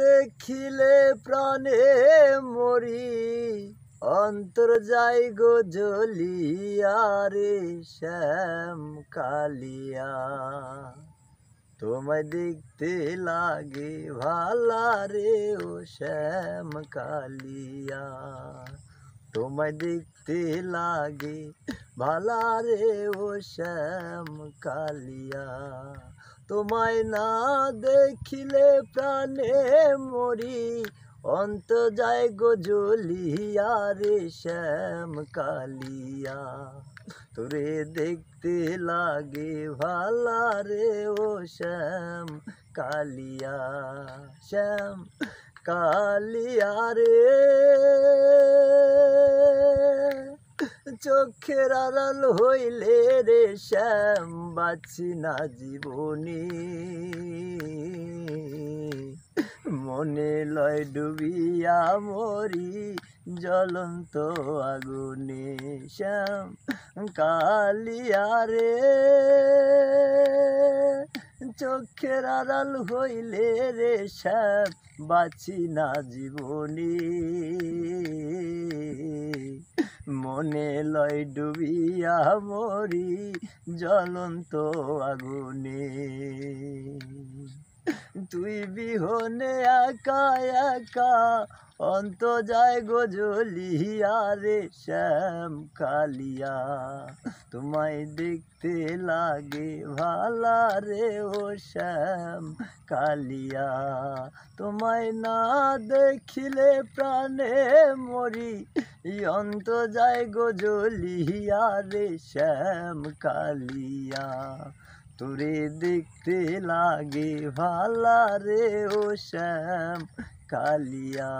দেখিলে প্রাণে মরি অন্তর যাই গো জলিয়া রে শ্যাম কালিয়া তোমায় দেখতে লাগে ভালা রে ও শ্যাম কালিয়া তোমায় দেখতে লাগে ভালা রে ও শ্যাম কালিয়া তোমায় না দেখিলে প্রাণে মরি অন্ত যায় গো জলিয়া রে শ্যাম কালিয়া তোরে দেখতে লাগে ভালা রে ও শ্যাম কালিয়া শ্যাম কালিয়া রে চোখের আড়াল হইলে রে শ্যাম বাঁচি না জীবনী মনে লয় ডুবিয়া মরি জ্বলন্ত আগুনে শ্যাম কালিয়া রে চোখের আড়াল হইলে রে শ্যাম বাঁচি না জীবনী মনে লয় ডুবিয়া মরি জ্বলন্ত আগুনে তুই বিহনে একা একা অন্ত যায় গো জলিয়া রে শ্যাম কালিয়া তোমায় দেখতে লাগে ভালা রে ও শ্যাম কালিয়া তোমায় না দেখিলে প্রাণে মরি অন্ত যায় গো রে শ্যাম কালিয়া তোরে দেখতে লাগে ভালা রে ও শ্যাম কালিয়া